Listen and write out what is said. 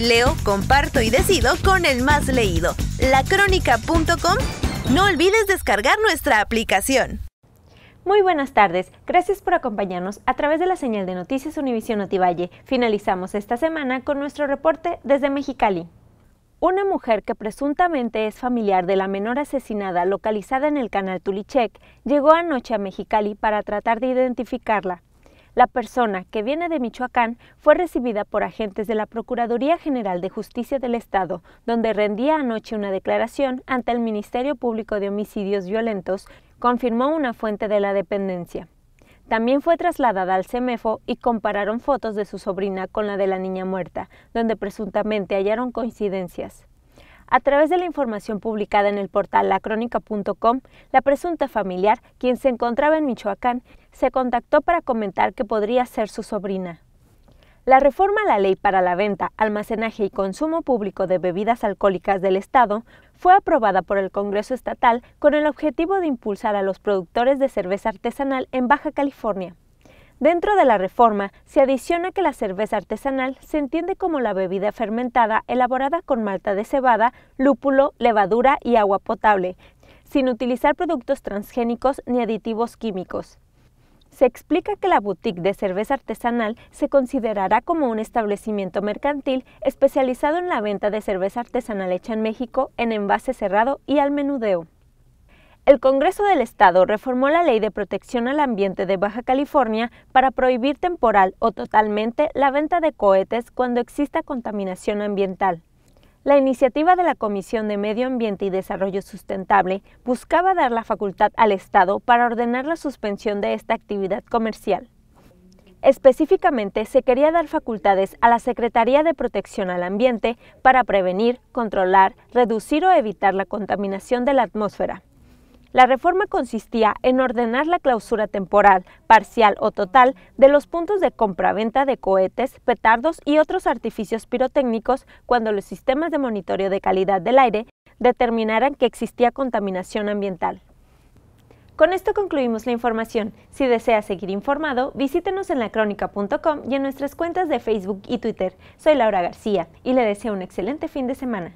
Leo, comparto y decido con el más leído, lacrónica.com. No olvides descargar nuestra aplicación. Muy buenas tardes, gracias por acompañarnos a través de la señal de Noticias Univision Otivalle. Finalizamos esta semana con nuestro reporte desde Mexicali. Una mujer que presuntamente es familiar de la menor asesinada localizada en el canal Tulichek llegó anoche a Mexicali para tratar de identificarla. La persona, que viene de Michoacán, fue recibida por agentes de la Procuraduría General de Justicia del Estado, donde rendía anoche una declaración ante el Ministerio Público de Homicidios Violentos, confirmó una fuente de la dependencia. También fue trasladada al CEMEFO y compararon fotos de su sobrina con la de la niña muerta, donde presuntamente hallaron coincidencias. A través de la información publicada en el portal lacrónica.com, la presunta familiar, quien se encontraba en Michoacán, se contactó para comentar que podría ser su sobrina. La reforma a la ley para la venta, almacenaje y consumo público de bebidas alcohólicas del Estado fue aprobada por el Congreso Estatal con el objetivo de impulsar a los productores de cerveza artesanal en Baja California. Dentro de la reforma, se adiciona que la cerveza artesanal se entiende como la bebida fermentada elaborada con malta de cebada, lúpulo, levadura y agua potable, sin utilizar productos transgénicos ni aditivos químicos. Se explica que la boutique de cerveza artesanal se considerará como un establecimiento mercantil especializado en la venta de cerveza artesanal hecha en México en envase cerrado y al menudeo el Congreso del Estado reformó la Ley de Protección al Ambiente de Baja California para prohibir temporal o totalmente la venta de cohetes cuando exista contaminación ambiental. La iniciativa de la Comisión de Medio Ambiente y Desarrollo Sustentable buscaba dar la facultad al Estado para ordenar la suspensión de esta actividad comercial. Específicamente, se quería dar facultades a la Secretaría de Protección al Ambiente para prevenir, controlar, reducir o evitar la contaminación de la atmósfera. La reforma consistía en ordenar la clausura temporal, parcial o total de los puntos de compraventa de cohetes, petardos y otros artificios pirotécnicos cuando los sistemas de monitoreo de calidad del aire determinaran que existía contaminación ambiental. Con esto concluimos la información. Si desea seguir informado, visítenos en lacrónica.com y en nuestras cuentas de Facebook y Twitter. Soy Laura García y le deseo un excelente fin de semana.